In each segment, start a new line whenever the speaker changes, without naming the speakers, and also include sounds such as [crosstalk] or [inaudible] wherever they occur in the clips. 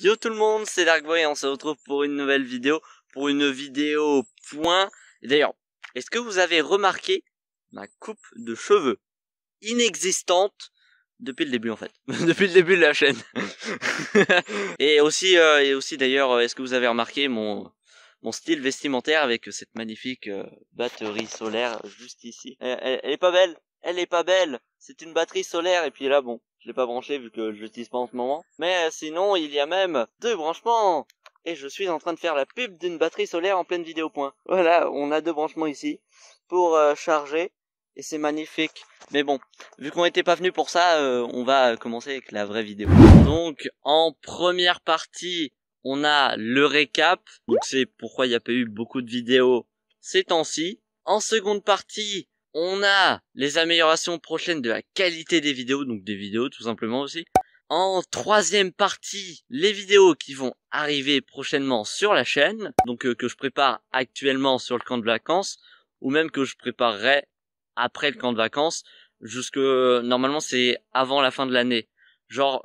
Yo tout le monde, c'est Darkboy et on se retrouve pour une nouvelle vidéo, pour une vidéo point. D'ailleurs, est-ce que vous avez remarqué ma coupe de cheveux inexistante depuis le début en fait, [laughs] depuis le début de la chaîne. [laughs] et aussi, euh, et aussi d'ailleurs, euh, est-ce que vous avez remarqué mon mon style vestimentaire avec cette magnifique euh, batterie solaire juste ici. elle est pas belle, elle est pas belle. C'est une batterie solaire et puis là bon, je l'ai pas branché vu que je l'utilise pas en ce moment. Mais euh, sinon, il y a même deux branchements et je suis en train de faire la pub d'une batterie solaire en pleine vidéo point. Voilà, on a deux branchements ici pour euh, charger et c'est magnifique. Mais bon, vu qu'on n'était pas venu pour ça, euh, on va commencer avec la vraie vidéo. Donc en première partie, on a le récap. Donc c'est pourquoi il n'y a pas eu beaucoup de vidéos ces temps-ci. En seconde partie, on a les améliorations prochaines de la qualité des vidéos, donc des vidéos tout simplement aussi. En troisième partie, les vidéos qui vont arriver prochainement sur la chaîne, donc euh, que je prépare actuellement sur le camp de vacances, ou même que je préparerai après le camp de vacances, jusque normalement c'est avant la fin de l'année. Genre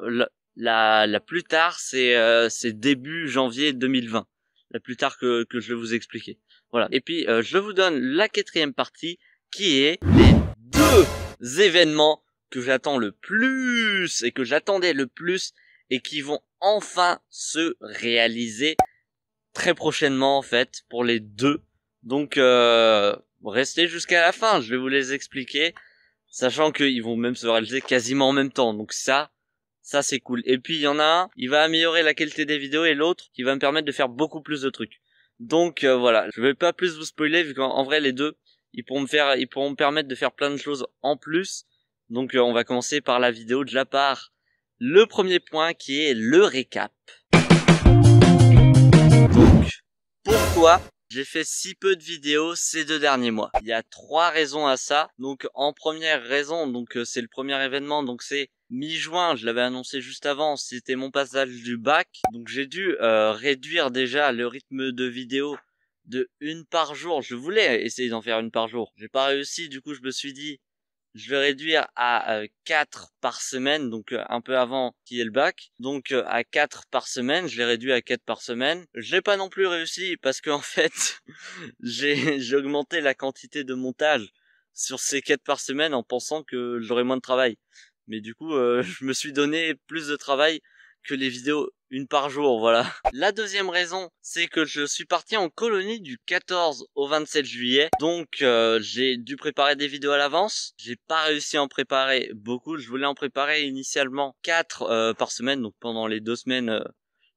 la, la, plus tard c'est euh, début janvier 2020. La plus tard que, que je vais vous expliquer. Voilà. Et puis euh, je vous donne la quatrième partie qui est les deux événements que j'attends le plus et que j'attendais le plus et qui vont enfin se réaliser très prochainement en fait pour les deux. Donc euh, restez jusqu'à la fin, je vais vous les expliquer, sachant qu'ils vont même se réaliser quasiment en même temps. Donc ça, ça c'est cool. Et puis il y en a un, il va améliorer la qualité des vidéos et l'autre qui va me permettre de faire beaucoup plus de trucs. Donc euh, voilà, je vais pas plus vous spoiler vu qu'en vrai les deux ils pourront me faire, ils pourront me permettre de faire plein de choses en plus. Donc euh, on va commencer par la vidéo de la part. Le premier point qui est le récap. Donc, pourquoi j'ai fait si peu de vidéos ces deux derniers mois Il y a trois raisons à ça. Donc en première raison, donc euh, c'est le premier événement, donc c'est mi-juin, je l'avais annoncé juste avant, c'était mon passage du bac. Donc j'ai dû euh, réduire déjà le rythme de vidéos de une par jour. Je voulais essayer d'en faire une par jour. J'ai pas réussi, du coup je me suis dit je vais réduire à 4 euh, par semaine, donc euh, un peu avant qu'il y ait le bac. Donc euh, à quatre par semaine, je l'ai réduit à 4 par semaine. Je pas non plus réussi parce qu'en en [laughs] fait, j'ai augmenté la quantité de montage sur ces 4 par semaine en pensant que j'aurais moins de travail. Mais du coup, [laughs] je me suis donné plus de travail que les vidéos une par jour, voilà. La deuxième raison, c'est que je suis parti en colonie du 14 au 27 juillet, donc euh, j'ai dû préparer des vidéos à l'avance. J'ai pas réussi à en préparer beaucoup. Je voulais en préparer initialement 4 euh, par semaine, donc pendant les deux semaines, euh,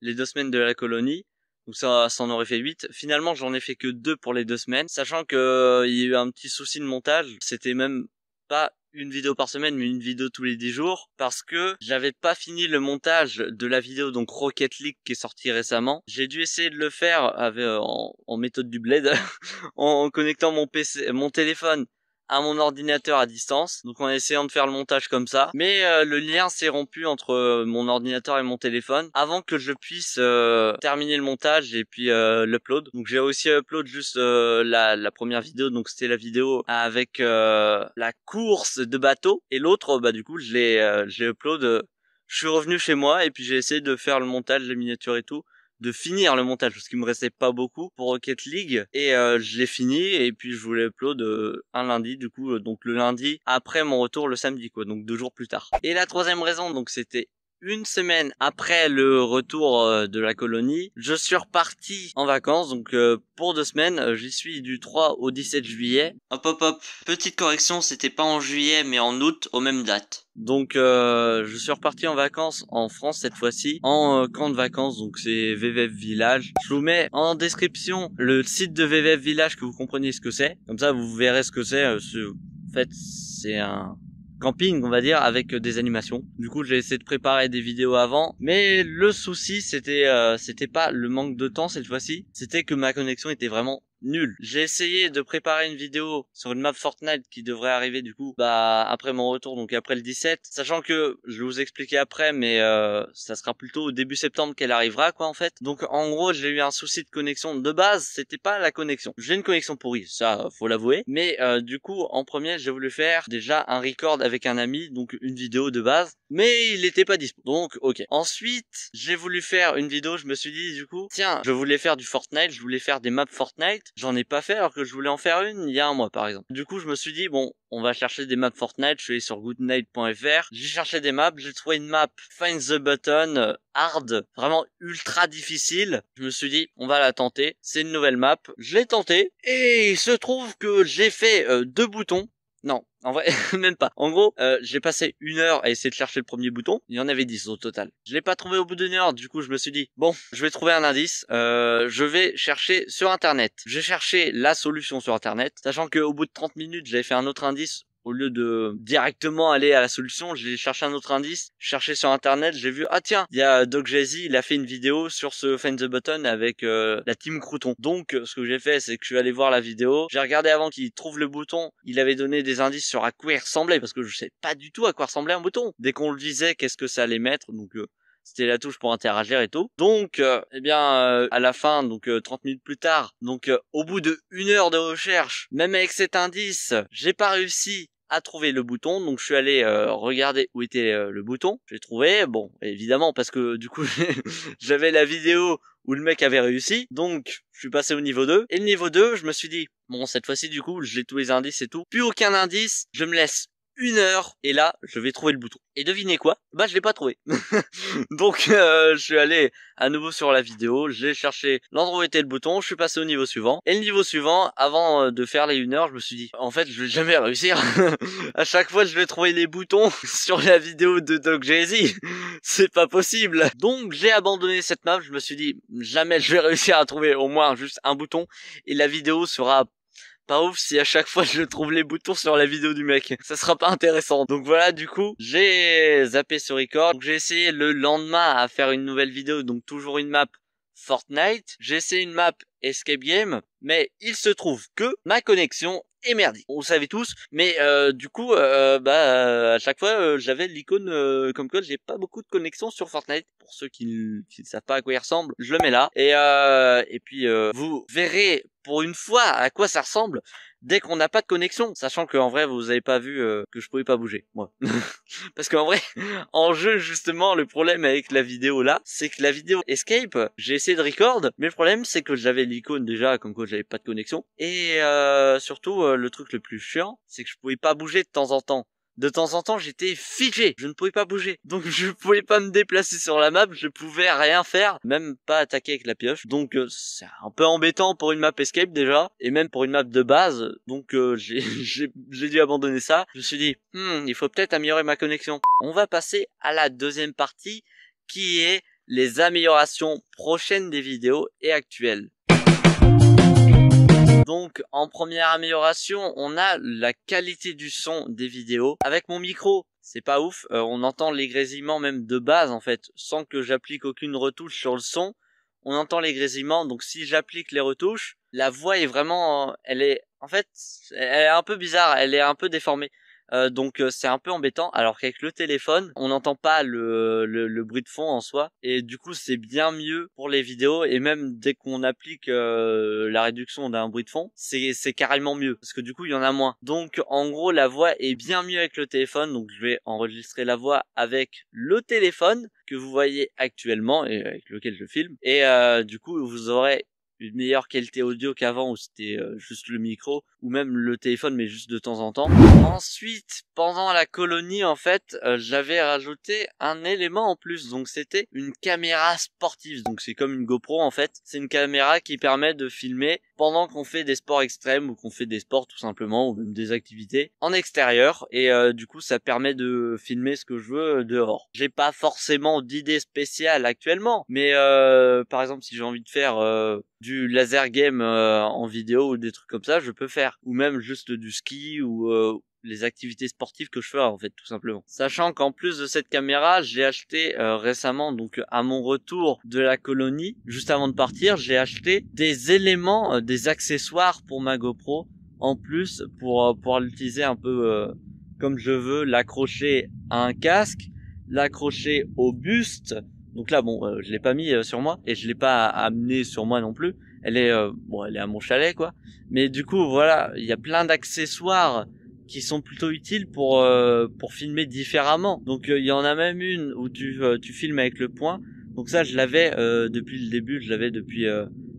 les deux semaines de la colonie. Donc ça, ça en aurait fait 8. Finalement, j'en ai fait que deux pour les deux semaines, sachant qu'il il y a eu un petit souci de montage. C'était même pas une vidéo par semaine, mais une vidéo tous les 10 jours, parce que j'avais pas fini le montage de la vidéo donc Rocket League qui est sortie récemment. J'ai dû essayer de le faire avec, euh, en, méthode du bled, [laughs] en, en, connectant mon PC, mon téléphone à mon ordinateur à distance, donc en essayant de faire le montage comme ça. Mais euh, le lien s'est rompu entre euh, mon ordinateur et mon téléphone avant que je puisse euh, terminer le montage et puis l'upload. Donc j'ai aussi upload juste la, première vidéo, donc c'était la vidéo avec la course de bateau et l'autre, bah du coup je l'ai je upload. je suis revenu chez moi et puis j'ai essayé de faire le montage, les miniatures et tout de finir le montage parce qu'il me restait pas beaucoup pour Rocket League et euh, je l'ai fini et puis je voulais upload euh, un lundi du coup euh, donc le lundi après mon retour le samedi quoi donc deux jours plus tard. Et la troisième raison donc c'était une semaine après le retour euh, de la colonie, je suis reparti en vacances, donc euh, pour deux semaines, euh, j'y suis du 3 au 17 juillet. Hop hop hop, petite correction, c'était pas en juillet mais en août aux mêmes dates. Donc je suis reparti en vacances en France cette fois-ci, en camp de vacances, donc c'est VVF Village. Je vous mets en description le site de VVF Village que vous compreniez ce que c'est, comme ça vous verrez ce que c'est. en fait c'est un camping, on va dire, avec euh, des animations. Du coup, j'ai essayé de préparer des vidéos avant, mais le souci, c'était, euh, c'était pas le manque de temps cette fois-ci, c'était que ma connexion était vraiment nul. J'ai essayé de préparer une vidéo sur une map Fortnite qui devrait arriver du coup bah après mon retour donc après le 17, sachant que je vais vous expliquer après mais euh, ça sera plutôt au début septembre qu'elle arrivera quoi en fait. Donc en gros, j'ai eu un souci de connexion de base, c'était pas la connexion. J'ai une connexion pourrie, ça faut l'avouer, mais euh, du coup en premier, j'ai voulu faire déjà un record avec un ami, donc une vidéo de base, mais il était pas dispo. Donc OK. Ensuite, j'ai voulu faire une vidéo, je me suis dit du coup, tiens, je voulais faire du Fortnite, je voulais faire des maps Fortnite J'en ai pas fait alors que je voulais en faire une il y a un mois par exemple. Du coup, je me suis dit bon, on va chercher des maps Fortnite. Je suis allé sur goodnight.fr. J'ai cherché des maps. J'ai trouvé une map Find the Button euh, hard, vraiment ultra difficile. Je me suis dit on va la tenter. C'est une nouvelle map. Je l'ai tenté et il se trouve que j'ai fait euh, deux boutons non, en vrai, [laughs] même pas. En gros, euh, j'ai passé une heure à essayer de chercher le premier bouton. Il y en avait dix au total. Je l'ai pas trouvé au bout d'une heure. Du coup, je me suis dit bon, je vais trouver un indice. Euh, je vais chercher sur internet. J'ai cherché la solution sur internet, sachant qu'au bout de 30 minutes, j'avais fait un autre indice au lieu de directement aller à la solution, j'ai cherché un autre indice, cherché sur internet, j'ai vu ah tiens, il y a Doc Jazzy, il a fait une vidéo sur ce Find the Button avec euh, la team Crouton. Donc euh, ce que j'ai fait, c'est que je suis allé voir la vidéo, j'ai regardé avant qu'il trouve le bouton, il avait donné des indices sur à quoi il ressemblait parce que je sais pas du tout à quoi ressemblait un bouton. Dès qu'on le disait, qu'est-ce que ça allait mettre Donc euh, c'était la touche pour interagir et tout. Donc, eh bien, à la fin, donc 30 minutes plus tard, donc au bout de une heure de recherche, même avec cet indice, j'ai pas réussi à trouver le bouton. Donc je suis allé euh, regarder où était euh, le bouton. J'ai trouvé. Bon, évidemment parce que du coup [laughs] j'avais la vidéo où le mec avait réussi. Donc je suis passé au niveau 2. Et le niveau 2, je me suis dit bon cette fois-ci du coup j'ai tous les indices et tout. Plus aucun indice. Je me laisse une heure et là je vais trouver le bouton. Et devinez quoi Bah je l'ai pas trouvé. [laughs] Donc euh, je suis allé à nouveau sur la vidéo, j'ai cherché l'endroit où était le bouton, je suis passé au niveau suivant. Et le niveau suivant, avant euh, de faire les une heure, je me suis dit en fait je vais jamais réussir. [laughs] à chaque fois je vais trouver les boutons [laughs] sur la vidéo de Doc Jay-Z. C'est pas possible. Donc j'ai abandonné cette map, je me suis dit jamais je vais réussir à trouver au moins juste un bouton et la vidéo sera pas ouf si à chaque fois [laughs] je trouve les boutons sur la vidéo du mec. Ça sera pas intéressant. Donc voilà, du coup, j'ai zappé ce record. j'ai essayé le lendemain à faire une nouvelle vidéo, donc toujours une map Fortnite. J'ai essayé une map Escape Game, mais il se trouve que ma connexion est merdique. On le savait tous, mais euh, du coup, euh, euh, bah à chaque fois, j'avais l'icône comme quoi j'ai pas beaucoup de connexion sur Fortnite. Pour ceux qui ne savent pas à quoi il ressemble, je le mets là. Et et puis vous verrez pour une fois à quoi ça ressemble dès qu'on n'a pas de connexion, sachant qu'en vrai vous avez pas vu euh, que je pouvais pas bouger, moi. [laughs] Parce qu'en vrai, [laughs] en jeu justement, le problème avec la vidéo là, c'est que la vidéo Escape, j'ai essayé de record, mais le problème c'est que j'avais l'icône déjà, comme quoi j'avais pas de connexion, et euh, surtout euh, le truc le plus chiant, c'est que je pouvais pas bouger de temps en temps de temps en temps, j'étais figé, je ne pouvais pas bouger. Donc [laughs] je pouvais pas me déplacer sur la map, je pouvais rien faire, même pas attaquer avec la pioche. Donc euh, c'est un peu embêtant pour une map escape déjà, et même pour une map de base. Donc euh, [laughs] j'ai dû abandonner ça. Je me suis dit, hmm, il faut peut-être améliorer ma connexion. On va passer à la deuxième partie qui est les améliorations prochaines des vidéos et actuelles. Donc en première amélioration, on a la qualité du son des vidéos. Avec mon micro, c'est pas ouf, euh, on entend les grésillements même de base en fait, sans que j'applique aucune retouche sur le son. On entend les grésillements, donc si j'applique les retouches, la voix est vraiment, euh, elle est, en fait, elle est un peu bizarre, elle est un peu déformée. Euh, donc euh, c'est un peu embêtant. Alors qu'avec le téléphone, on n'entend pas le, bruit de fond en soi. Et du coup, c'est bien mieux pour les vidéos. Et même dès qu'on applique euh, la réduction d'un bruit de fond, c'est, carrément mieux. Parce que du coup, il y en a moins. Donc en gros, la voix est bien mieux avec le téléphone. Donc je vais enregistrer la voix avec le téléphone que vous voyez actuellement et avec lequel je filme. Et du coup, vous aurez une meilleure qualité audio qu'avant où c'était euh, juste le micro ou même le téléphone mais juste de temps en temps. Ensuite, pendant la colonie en fait, euh, j'avais rajouté un élément en plus donc c'était une caméra sportive. Donc c'est comme une GoPro en fait, c'est une caméra qui permet de filmer pendant qu'on fait des sports extrêmes ou qu'on fait des sports tout simplement ou même des activités en extérieur et euh, du coup ça permet de filmer ce que je veux dehors. J'ai pas forcément d'idée spéciale actuellement mais par exemple si j'ai envie de faire du du laser game euh, en vidéo ou des trucs comme ça, je peux faire. Ou même juste du ski ou euh, les activités sportives que je fais en fait tout simplement. Sachant qu'en plus de cette caméra, j'ai acheté euh, récemment donc à mon retour de la colonie, juste avant de partir, j'ai acheté des éléments, des accessoires pour ma GoPro en plus pour pouvoir l'utiliser un peu comme je veux, l'accrocher à un casque, l'accrocher au buste, donc là, bon, euh, je l'ai pas mis euh, sur moi et je l'ai pas amené sur moi non plus. Elle est euh, bon, elle est à mon chalet quoi. Mais du coup, voilà, il y a plein d'accessoires qui sont plutôt utiles pour pour filmer différemment. Donc il y en a même une où tu tu filmes avec le point. Donc ça, je l'avais depuis le début, je l'avais depuis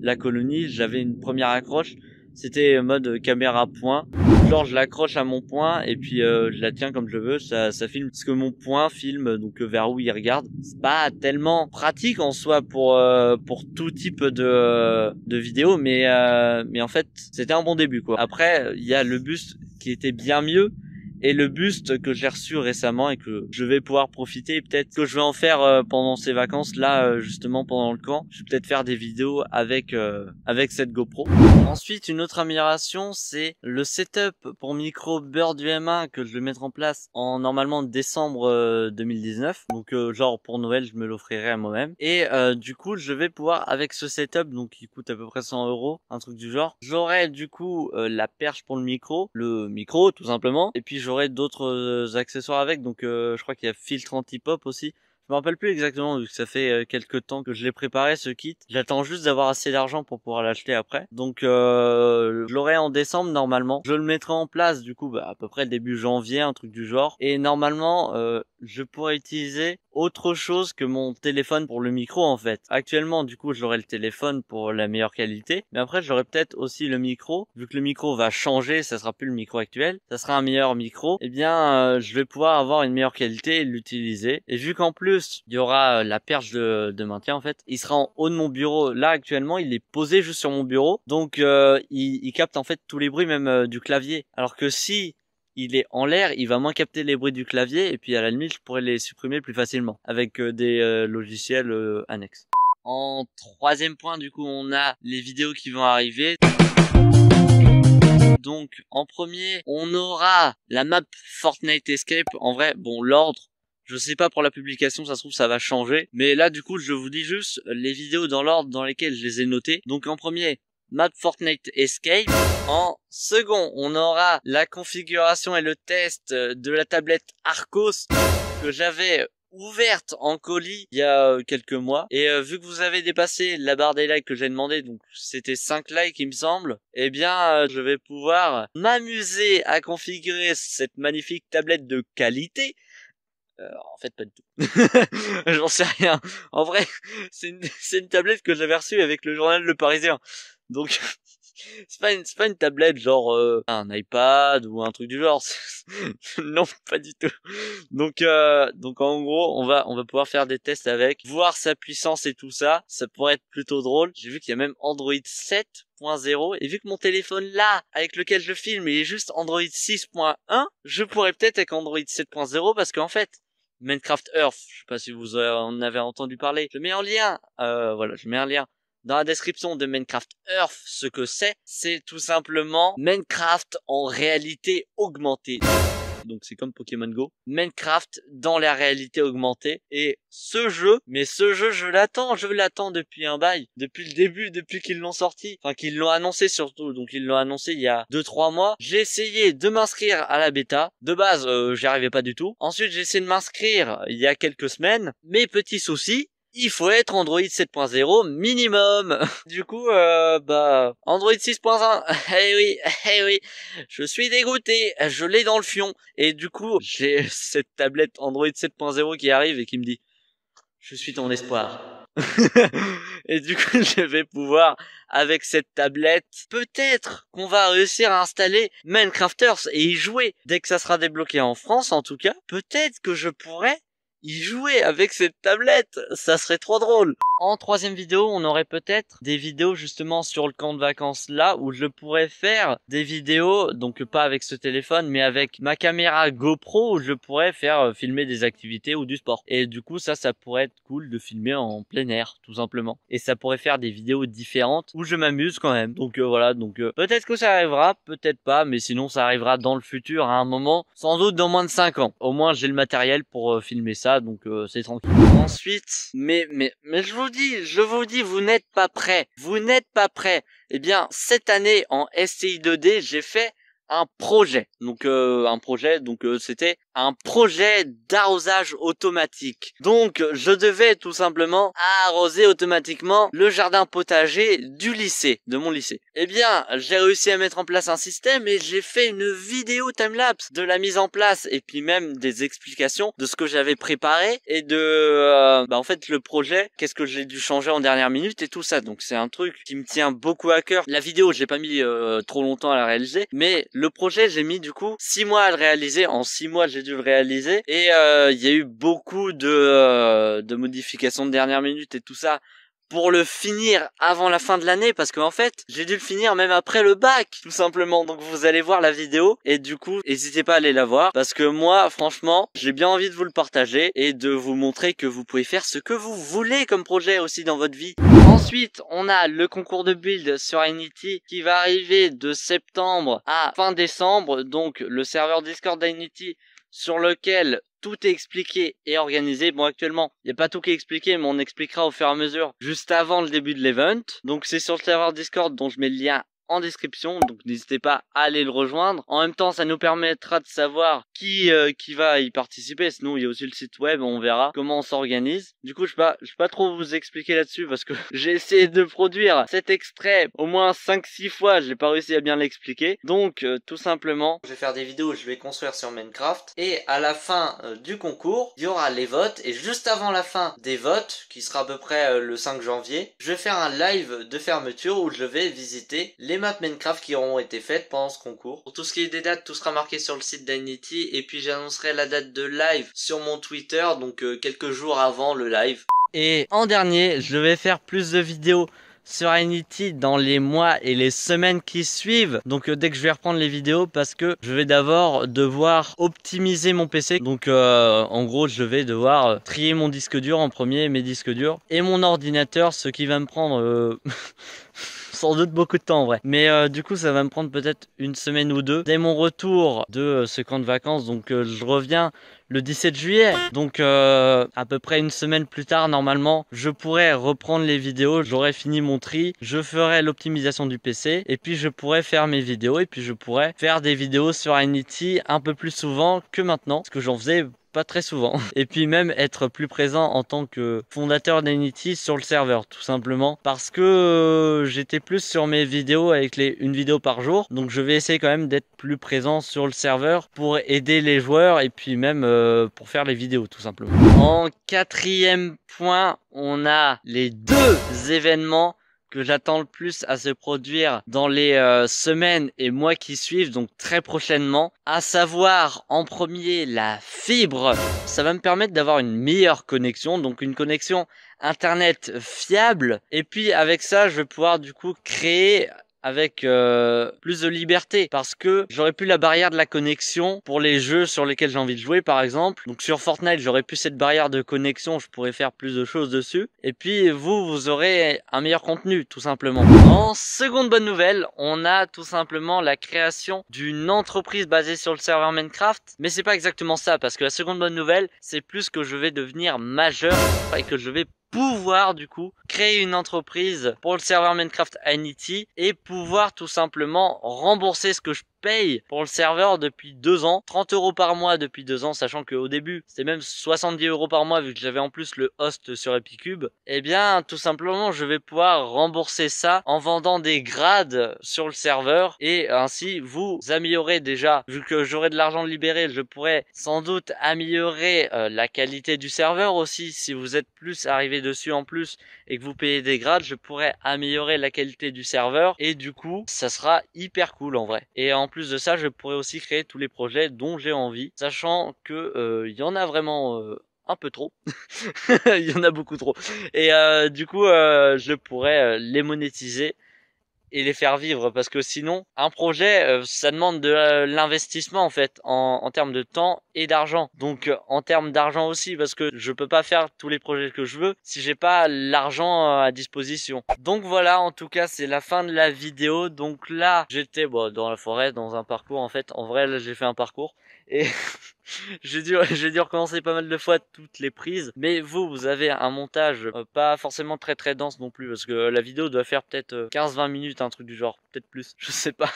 la colonie, j'avais une première accroche, c'était mode caméra point je l'accroche à mon point et puis euh, je la tiens comme je veux. Ça, filme ce que mon point filme, donc euh, vers où il regarde. C'est pas tellement pratique en soi pour euh, pour tout type de de vidéo, mais mais en fait c'était un bon début quoi. Après il y a le buste qui était bien mieux et le buste que j'ai reçu récemment et que je vais pouvoir profiter. Peut-être que je vais en faire euh, pendant ces vacances là, euh, justement pendant le camp. Je vais peut-être faire des vidéos avec euh, avec cette GoPro. Ensuite, une autre amélioration, c'est le setup pour micro Bird 1 que je vais mettre en place en normalement décembre 2019. Donc genre pour Noël, je me l'offrirai à moi-même. Et du coup, je vais pouvoir avec ce setup, donc qui coûte à peu près 100 euros, un truc du genre, j'aurai du coup la perche pour le micro, le micro tout simplement, et puis j'aurai d'autres euh, accessoires avec. Donc euh, je crois qu'il y a filtre anti-pop aussi. Je me rappelle plus exactement, ça fait euh, quelques temps que je l'ai préparé ce kit. J'attends juste d'avoir assez d'argent pour pouvoir l'acheter après. Donc je l'aurai en décembre normalement. Je le mettrai en place du coup bah, à peu près début janvier, un truc du genre. Et normalement, je pourrais utiliser autre chose que mon téléphone pour le micro en fait. Actuellement du coup j'aurai le téléphone pour la meilleure qualité, mais après j'aurai peut-être aussi le micro. Vu que le micro va changer, ça sera plus le micro actuel, ça sera un meilleur micro. Et eh bien euh, je vais pouvoir avoir une meilleure qualité et l'utiliser. Et vu qu'en plus il y aura la perche de, maintien en fait, il sera en haut de mon bureau. Là actuellement il est posé juste sur mon bureau, donc euh, il, capte en fait tous les bruits même euh, du clavier. Alors que si il est en l'air, il va moins capter les bruits du clavier et puis à la limite je pourrais les supprimer plus facilement avec euh, des euh, logiciels euh, annexes. En troisième point du coup on a les vidéos qui vont arriver. Donc en premier on aura la map Fortnite Escape. En vrai bon l'ordre je sais pas pour la publication, ça se trouve ça va changer. Mais là du coup je vous dis juste les vidéos dans l'ordre dans lesquelles je les ai notées. Donc en premier Map Fortnite Escape. En second, on aura la configuration et le test euh, de la tablette Arcos que j'avais ouverte en colis il y a euh, quelques mois. Et euh, vu que vous avez dépassé la barre des likes que j'ai demandé, donc c'était 5 likes il me semble, eh bien je vais pouvoir m'amuser à configurer cette magnifique tablette de qualité. en fait, pas du tout. [laughs] J'en sais rien. En vrai, [laughs] c'est une, tablette que j'avais reçue avec le journal Le Parisien. Donc [laughs] c'est pas une c'est pas une tablette genre euh, un iPad ou un truc du genre. [laughs] non, pas du tout. Donc euh, donc en gros, on va on va pouvoir faire des tests avec, voir sa puissance et tout ça, ça pourrait être plutôt drôle. J'ai vu qu'il y a même Android 7.0. et vu que mon téléphone là avec lequel je filme il est juste Android 6.1 je pourrais peut-être avec Android 7.0 parce qu'en fait Minecraft Earth je sais pas si vous en avez entendu parler je mets en lien euh, voilà je mets un lien dans la description de Minecraft Earth ce que c'est, c'est tout simplement Minecraft en réalité augmentée. Donc c'est comme Pokémon Go. Minecraft dans la réalité augmentée. Et ce jeu, mais ce jeu je l'attends, je l'attends depuis un bail. Depuis le début, depuis qu'ils l'ont sorti. Enfin qu'ils l'ont annoncé surtout. Donc ils l'ont annoncé il y a 2-3 mois. J'ai essayé de m'inscrire à la bêta. De base, j'arrivais euh, j'y arrivais pas du tout. Ensuite j'ai essayé de m'inscrire il y a quelques semaines. Mes petits soucis, il faut être Android 7.0 minimum. [laughs] Du coup, euh, bah, Android 6.1, [laughs] eh oui, [laughs] eh oui, je suis dégoûté, je l'ai dans le fion. Et du coup, j'ai cette tablette Android 7.0 qui arrive et qui me dit, je suis ton espoir. et du coup, je vais pouvoir, avec cette tablette, peut-être qu'on va réussir à installer Minecrafters et y jouer. Dès que ça sera débloqué en France, en tout cas, peut-être que je pourrais il jouer avec cette tablette, ça serait trop drôle. En troisième vidéo, on aurait peut-être des vidéos justement sur le camp de vacances là où je pourrais faire des vidéos, donc pas avec ce téléphone, mais avec ma caméra GoPro où je pourrais faire euh, filmer des activités ou du sport. Et du coup, ça, ça pourrait être cool de filmer en plein air, tout simplement. Et ça pourrait faire des vidéos différentes où je m'amuse quand même. Donc euh, voilà, donc euh, peut-être que ça arrivera, peut-être pas, mais sinon ça arrivera dans le futur à un moment, sans doute dans moins de 5 ans. Au moins, j'ai le matériel pour filmer ça donc euh, c'est tranquille. Ensuite, mais mais mais je vous dis, je vous dis, vous n'êtes pas prêts, vous n'êtes pas prêts. Eh bien, cette année en STI 2D, j'ai fait un projet. Donc euh, un projet, donc euh, c'était un projet d'arrosage automatique. Donc je devais tout simplement arroser automatiquement le jardin potager du lycée, de mon lycée. Eh bien, j'ai réussi à mettre en place un système et j'ai fait une vidéo timelapse de la mise en place et puis même des explications de ce que j'avais préparé et de euh, bah, en fait le projet, qu'est-ce que j'ai dû changer en dernière minute et tout ça. Donc c'est un truc qui me tient beaucoup à cœur. La vidéo, j'ai pas mis trop longtemps à la réaliser, mais le projet, j'ai mis du coup six mois à le réaliser. En six mois, j'ai dû le réaliser. Et euh, il y a eu beaucoup euh, de modifications de dernière minute et tout ça pour le finir avant la fin de l'année parce que en fait, j'ai dû le finir même après le bac, tout simplement. Donc vous allez voir la vidéo et du coup, n'hésitez pas à aller la voir parce que moi, franchement, j'ai bien envie de vous le partager et de vous montrer que vous pouvez faire ce que vous voulez comme projet aussi dans votre vie. Ensuite, on a le concours de build sur Unity qui va arriver de septembre à fin décembre. Donc le serveur Discord d'Unity sur lequel tout est expliqué et organisé. Bon, actuellement, il n'y a pas tout qui est expliqué, mais on expliquera au fur et à mesure juste avant le début de l'event. Donc, c'est sur le serveur Discord dont je mets le lien en description, donc n'hésitez pas à aller le rejoindre. En même temps, ça nous permettra de savoir qui euh, qui va y participer. Sinon, il y a aussi le site web, on verra comment on s'organise. Du coup, je pas je pas trop vous expliquer là-dessus parce que [laughs] j'ai essayé de produire cet extrait au moins 5 6 fois, j'ai pas réussi à bien l'expliquer. Donc euh, tout simplement, je vais faire des vidéos, je vais construire sur Minecraft et à la fin euh, du concours, il y aura les votes et juste avant la fin des votes qui sera à peu près le 5 janvier, je vais faire un live de fermeture où je vais visiter les les maps Minecraft qui auront été faites pendant ce concours. Pour tout ce qui est des dates, tout sera marqué sur le site d'Anity et puis j'annoncerai la date de live sur mon Twitter, donc euh, quelques jours avant le live. Et en dernier, je vais faire plus de vidéos sur Anity dans les mois et les semaines qui suivent. Donc euh, dès que je vais reprendre les vidéos parce que je vais d'abord devoir optimiser mon PC. Donc euh, en gros je vais devoir trier mon disque dur en premier, mes disques durs et mon ordinateur, ce qui va me prendre... [laughs] sans doute beaucoup de temps en vrai. Mais euh, du coup, ça va me prendre peut-être une semaine ou deux. Dès mon retour de euh, ce camp de vacances, donc euh, je reviens, le 17 juillet. Donc euh, à peu près une semaine plus tard, normalement, je pourrais reprendre les vidéos, j'aurais fini mon tri, je ferai l'optimisation du PC et puis je pourrais faire mes vidéos et puis je pourrais faire des vidéos sur Unity un peu plus souvent que maintenant, ce que j'en faisais pas très souvent. [laughs] Et puis même être plus présent en tant que fondateur d'Unity sur le serveur, tout simplement. Parce que euh, j'étais plus sur mes vidéos avec les une vidéo par jour. Donc je vais essayer quand même d'être plus présent sur le serveur pour aider les joueurs et puis même euh, euh, pour faire les vidéos tout simplement. En quatrième point, on a les deux événements que j'attends le plus à se produire dans les euh, semaines et mois qui suivent, donc très prochainement, à savoir en premier la fibre. Ça va me permettre d'avoir une meilleure connexion, donc une connexion internet fiable. Et puis avec ça, je vais pouvoir du coup créer avec euh, plus de liberté parce que j'aurais pu la barrière de la connexion pour les jeux sur lesquels j'ai envie de jouer par exemple. Donc sur Fortnite, j'aurais pu cette barrière de connexion, je pourrais faire plus de choses dessus. Et puis vous, vous aurez un meilleur contenu tout simplement. En seconde bonne nouvelle, on a tout simplement la création d'une entreprise basée sur le serveur Minecraft. Mais c'est pas exactement ça parce que la seconde bonne nouvelle, c'est plus que je vais devenir majeur et que je vais pouvoir du coup créer une entreprise pour le serveur Minecraft Anity et pouvoir tout simplement rembourser ce que je paye pour le serveur depuis deux ans, 30 euros par mois depuis deux ans, sachant qu'au début c'était même 70 euros par mois vu que j'avais en plus le host sur Epicube, et eh bien tout simplement je vais pouvoir rembourser ça en vendant des grades sur le serveur et ainsi vous améliorez déjà, vu que j'aurai de l'argent libéré, je pourrais sans doute améliorer euh, la qualité du serveur aussi, si vous êtes plus arrivé dessus en plus et que vous payez des grades, je pourrais améliorer la qualité du serveur et du coup ça sera hyper cool en vrai. Et en plus de ça, je pourrais aussi créer tous les projets dont j'ai envie, sachant que euh, il y en a vraiment euh, un peu trop. [laughs] il y en a beaucoup trop. Et euh, du coup, je pourrais les monétiser et les faire vivre parce que sinon un projet euh, ça demande de euh, l'investissement en fait en, en termes de temps et d'argent donc euh, en termes d'argent aussi parce que je peux pas faire tous les projets que je veux si j'ai pas l'argent à disposition donc voilà en tout cas c'est la fin de la vidéo donc là j'étais bon, dans la forêt dans un parcours en fait en vrai là j'ai fait un parcours et [laughs] [laughs] j'ai dû, j'ai dû recommencer pas mal de fois toutes les prises. Mais vous, vous avez un montage euh, pas forcément très très dense non plus, parce que euh, la vidéo doit faire peut-être 15-20 euh, minutes, un truc du genre, peut-être plus, [laughs] je sais pas.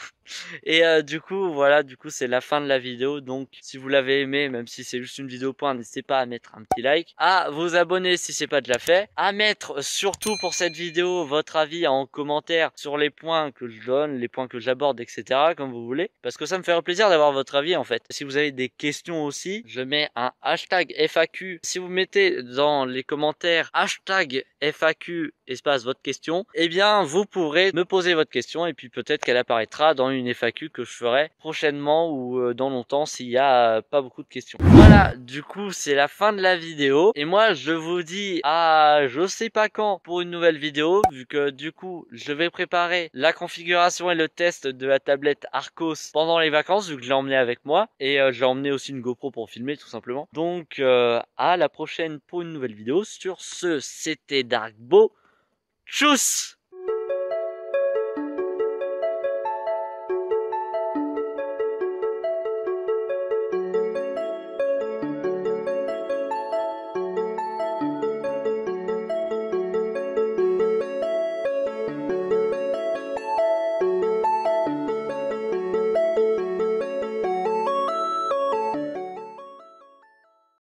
Et du coup, voilà, du coup, c'est la fin de la vidéo. Donc, si vous l'avez aimé, même si c'est juste une vidéo point, n'hésitez pas à mettre un petit like, à vous abonner si c'est pas déjà fait, à mettre surtout pour cette vidéo votre avis en commentaire sur les points que je donne, les points que j'aborde, etc. Comme vous voulez, parce que ça me ferait plaisir d'avoir votre avis en fait. Si vous avez des questions aussi. Je mets un hashtag FAQ. Si vous mettez dans les commentaires hashtag FAQ espace votre question, et eh bien vous pourrez me poser votre question et puis peut-être qu'elle apparaîtra dans une FAQ que je ferai prochainement ou euh, dans longtemps s'il n'y a euh, pas beaucoup de questions. Voilà, du coup c'est la fin de la vidéo et moi je vous dis à je sais pas quand pour une nouvelle vidéo vu que du coup je vais préparer la configuration et le test de la tablette Arcos pendant les vacances vu que je l'ai emmené avec moi et euh, j'ai emmené aussi une pour filmer tout simplement. Donc euh, à la prochaine pour une nouvelle vidéo sur ce. C'était Darkbo. Tchuss